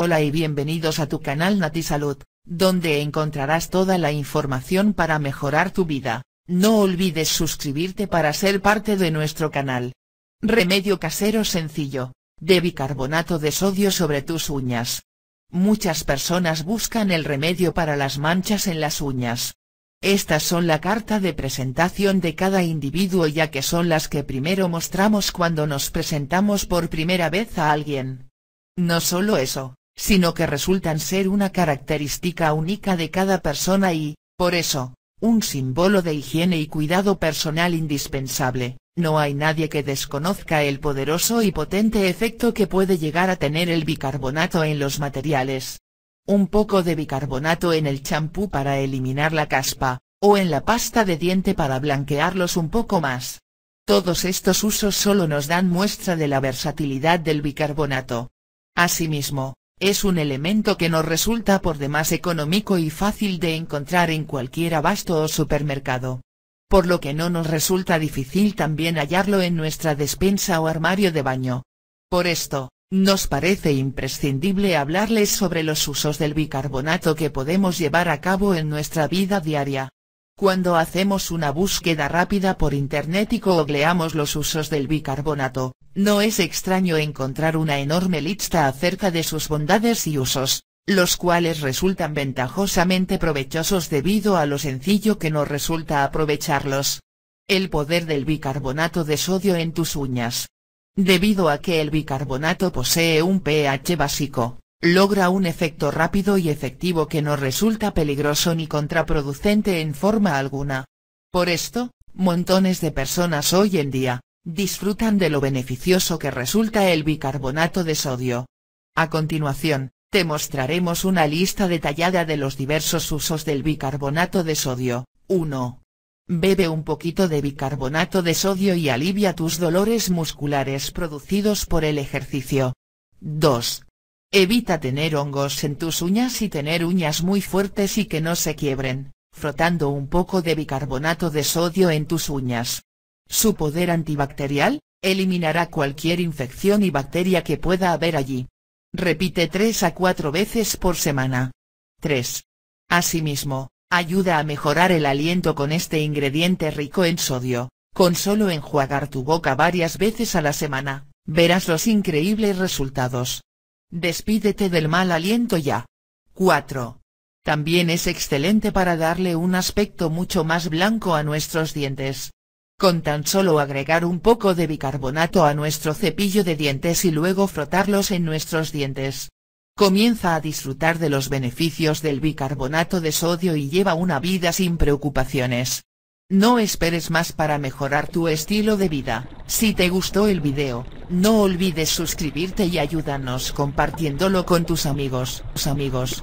Hola y bienvenidos a tu canal Natisalud, Salud, donde encontrarás toda la información para mejorar tu vida. No olvides suscribirte para ser parte de nuestro canal. Remedio casero sencillo, de bicarbonato de sodio sobre tus uñas. Muchas personas buscan el remedio para las manchas en las uñas. Estas son la carta de presentación de cada individuo ya que son las que primero mostramos cuando nos presentamos por primera vez a alguien. No solo eso, sino que resultan ser una característica única de cada persona y, por eso, un símbolo de higiene y cuidado personal indispensable, no hay nadie que desconozca el poderoso y potente efecto que puede llegar a tener el bicarbonato en los materiales. Un poco de bicarbonato en el champú para eliminar la caspa, o en la pasta de diente para blanquearlos un poco más. Todos estos usos solo nos dan muestra de la versatilidad del bicarbonato. Asimismo, es un elemento que nos resulta por demás económico y fácil de encontrar en cualquier abasto o supermercado. Por lo que no nos resulta difícil también hallarlo en nuestra despensa o armario de baño. Por esto, nos parece imprescindible hablarles sobre los usos del bicarbonato que podemos llevar a cabo en nuestra vida diaria. Cuando hacemos una búsqueda rápida por internet y googleamos los usos del bicarbonato, no es extraño encontrar una enorme lista acerca de sus bondades y usos, los cuales resultan ventajosamente provechosos debido a lo sencillo que nos resulta aprovecharlos. El poder del bicarbonato de sodio en tus uñas. Debido a que el bicarbonato posee un pH básico, logra un efecto rápido y efectivo que no resulta peligroso ni contraproducente en forma alguna. Por esto, montones de personas hoy en día, disfrutan de lo beneficioso que resulta el bicarbonato de sodio. A continuación, te mostraremos una lista detallada de los diversos usos del bicarbonato de sodio. 1. Bebe un poquito de bicarbonato de sodio y alivia tus dolores musculares producidos por el ejercicio. 2. Evita tener hongos en tus uñas y tener uñas muy fuertes y que no se quiebren, frotando un poco de bicarbonato de sodio en tus uñas. Su poder antibacterial, eliminará cualquier infección y bacteria que pueda haber allí. Repite 3 a 4 veces por semana. 3. Asimismo, ayuda a mejorar el aliento con este ingrediente rico en sodio, con solo enjuagar tu boca varias veces a la semana, verás los increíbles resultados. Despídete del mal aliento ya. 4. También es excelente para darle un aspecto mucho más blanco a nuestros dientes. Con tan solo agregar un poco de bicarbonato a nuestro cepillo de dientes y luego frotarlos en nuestros dientes. Comienza a disfrutar de los beneficios del bicarbonato de sodio y lleva una vida sin preocupaciones. No esperes más para mejorar tu estilo de vida, si te gustó el video, no olvides suscribirte y ayúdanos compartiéndolo con tus amigos, tus amigos.